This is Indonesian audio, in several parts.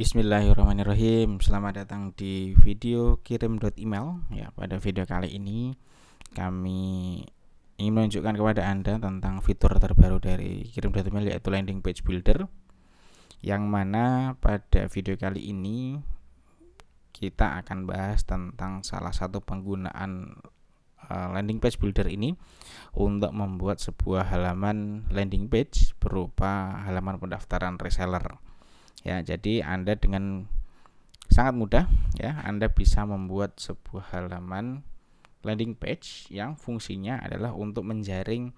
Bismillahirrahmanirrahim. Selamat datang di video kirim email. Ya, pada video kali ini kami ingin menunjukkan kepada Anda tentang fitur terbaru dari kirim email yaitu landing page builder. Yang mana pada video kali ini kita akan bahas tentang salah satu penggunaan eh, landing page builder ini untuk membuat sebuah halaman landing page berupa halaman pendaftaran reseller ya jadi Anda dengan sangat mudah ya Anda bisa membuat sebuah halaman landing page yang fungsinya adalah untuk menjaring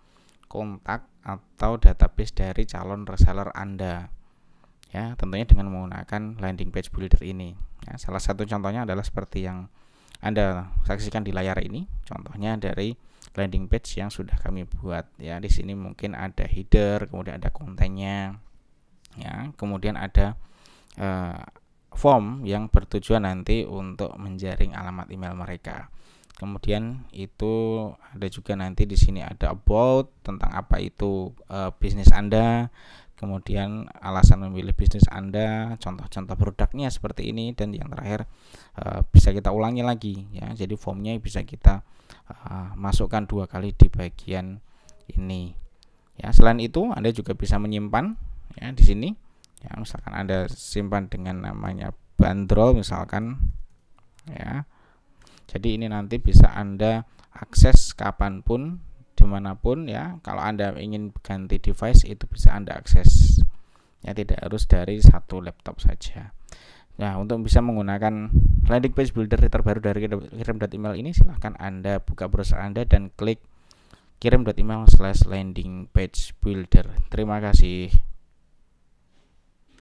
kontak atau database dari calon reseller Anda ya tentunya dengan menggunakan landing page builder ini ya, salah satu contohnya adalah seperti yang anda saksikan di layar ini contohnya dari landing page yang sudah kami buat ya di sini mungkin ada header kemudian ada kontennya ya kemudian ada eh, form yang bertujuan nanti untuk menjaring alamat email mereka kemudian itu ada juga nanti di sini ada about tentang apa itu e, bisnis Anda kemudian alasan memilih bisnis Anda contoh-contoh produknya seperti ini dan yang terakhir e, bisa kita ulangi lagi ya jadi formnya bisa kita e, masukkan dua kali di bagian ini ya selain itu Anda juga bisa menyimpan ya di sini ya misalkan anda simpan dengan namanya bandrol misalkan ya jadi ini nanti bisa anda akses kapanpun dimanapun ya kalau anda ingin ganti device itu bisa anda akses ya tidak harus dari satu laptop saja nah untuk bisa menggunakan landing page builder terbaru dari kirim.email ini silahkan anda buka browser anda dan klik kirim.email slash landing page builder terima kasih